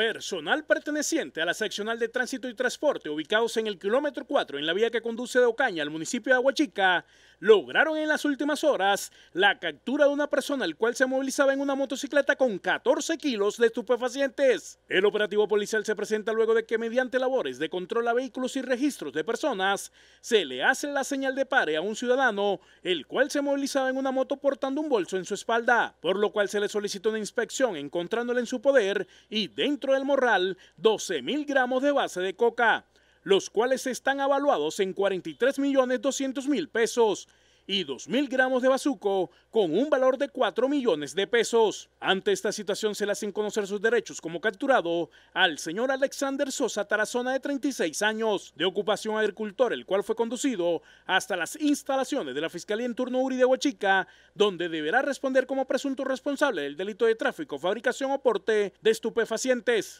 Personal perteneciente a la seccional de tránsito y transporte ubicados en el kilómetro 4 en la vía que conduce de Ocaña al municipio de Aguachica lograron en las últimas horas la captura de una persona el cual se movilizaba en una motocicleta con 14 kilos de estupefacientes. El operativo policial se presenta luego de que mediante labores de control a vehículos y registros de personas se le hace la señal de pare a un ciudadano el cual se movilizaba en una moto portando un bolso en su espalda, por lo cual se le solicitó una inspección encontrándole en su poder y dentro del morral 12 mil gramos de base de coca los cuales están avaluados en 43 millones 200 mil pesos y 2.000 gramos de bazuco con un valor de 4 millones de pesos. Ante esta situación se le hacen conocer sus derechos como capturado al señor Alexander Sosa Tarazona de 36 años, de ocupación agricultor, el cual fue conducido hasta las instalaciones de la Fiscalía en turno Uri de Huachica, donde deberá responder como presunto responsable del delito de tráfico, fabricación o porte de estupefacientes.